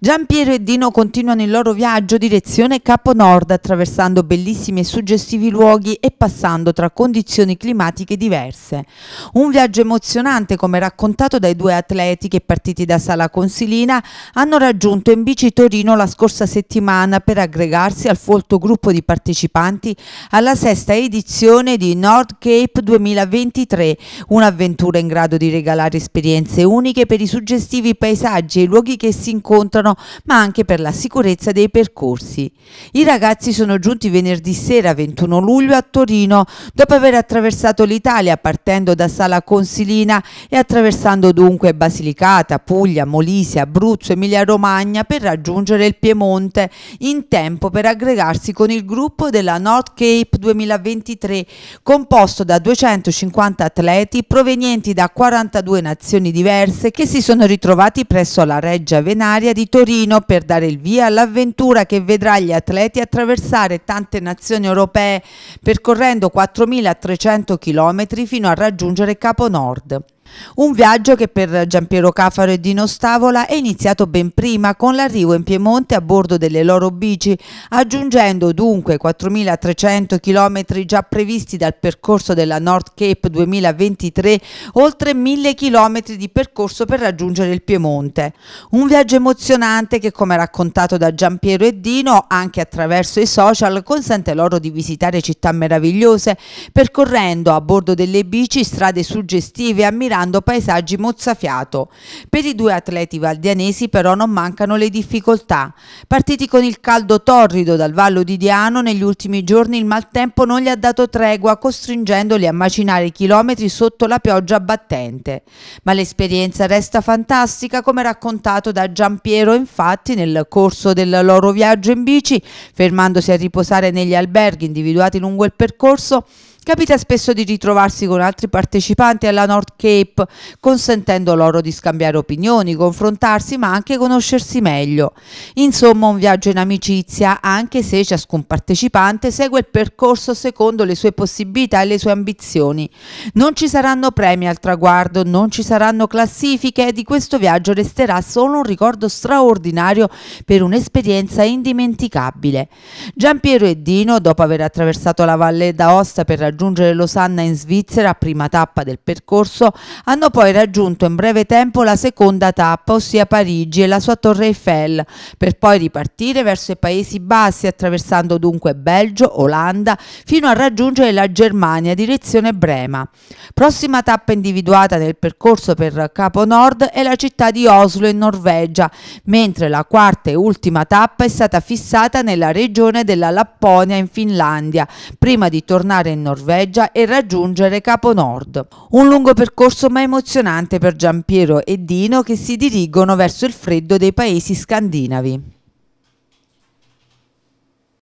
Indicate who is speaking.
Speaker 1: Giampiero e Dino continuano il loro viaggio direzione Capo Nord attraversando bellissimi e suggestivi luoghi e passando tra condizioni climatiche diverse. Un viaggio emozionante come raccontato dai due atleti che partiti da Sala Consilina hanno raggiunto in bici Torino la scorsa settimana per aggregarsi al folto gruppo di partecipanti alla sesta edizione di Nord Cape 2023, un'avventura in grado di regalare esperienze uniche per i suggestivi paesaggi e i luoghi che si incontrano italiano, ma anche per la sicurezza dei percorsi. I ragazzi sono giunti venerdì sera 21 luglio a Torino, dopo aver attraversato l'Italia partendo da Sala Consilina e attraversando dunque Basilicata, Puglia, Molise, Abruzzo, Emilia-Romagna per raggiungere il Piemonte in tempo per aggregarsi con il gruppo della North Cape 2023, composto da 250 atleti provenienti da 42 nazioni diverse che si sono ritrovati presso la Reggia Venaria di Torino Torino per dare il via all'avventura che vedrà gli atleti attraversare tante nazioni europee percorrendo 4.300 km fino a raggiungere Capo Nord. Un viaggio che per Giampiero Cafaro e Dino Stavola è iniziato ben prima con l'arrivo in Piemonte a bordo delle loro bici, aggiungendo dunque 4.300 km già previsti dal percorso della North Cape 2023, oltre 1.000 km di percorso per raggiungere il Piemonte. Un viaggio emozionante che, come raccontato da Giampiero e Dino, anche attraverso i social consente loro di visitare città meravigliose, percorrendo a bordo delle bici strade suggestive e ammirate creando paesaggi mozzafiato. Per i due atleti valdianesi però non mancano le difficoltà. Partiti con il caldo torrido dal Vallo di Diano, negli ultimi giorni il maltempo non gli ha dato tregua, costringendoli a macinare chilometri sotto la pioggia battente. Ma l'esperienza resta fantastica, come raccontato da Giampiero, infatti, nel corso del loro viaggio in bici, fermandosi a riposare negli alberghi individuati lungo il percorso, Capita spesso di ritrovarsi con altri partecipanti alla North Cape, consentendo loro di scambiare opinioni, confrontarsi ma anche conoscersi meglio. Insomma un viaggio in amicizia, anche se ciascun partecipante segue il percorso secondo le sue possibilità e le sue ambizioni. Non ci saranno premi al traguardo, non ci saranno classifiche e di questo viaggio resterà solo un ricordo straordinario per un'esperienza indimenticabile. Giampiero e Dino, dopo aver attraversato la Valle d'Aosta per raggiungere Losanna in Svizzera, prima tappa del percorso, hanno poi raggiunto in breve tempo la seconda tappa, ossia Parigi e la sua Torre Eiffel, per poi ripartire verso i Paesi Bassi, attraversando dunque Belgio, Olanda, fino a raggiungere la Germania, direzione Brema. Prossima tappa individuata nel percorso per Capo Nord è la città di Oslo in Norvegia, mentre la quarta e ultima tappa è stata fissata nella regione della Lapponia in Finlandia, prima di tornare in Norvegia Norvegia e raggiungere Capo Nord. Un lungo percorso ma emozionante per Giampiero e Dino che si dirigono verso il freddo dei paesi scandinavi.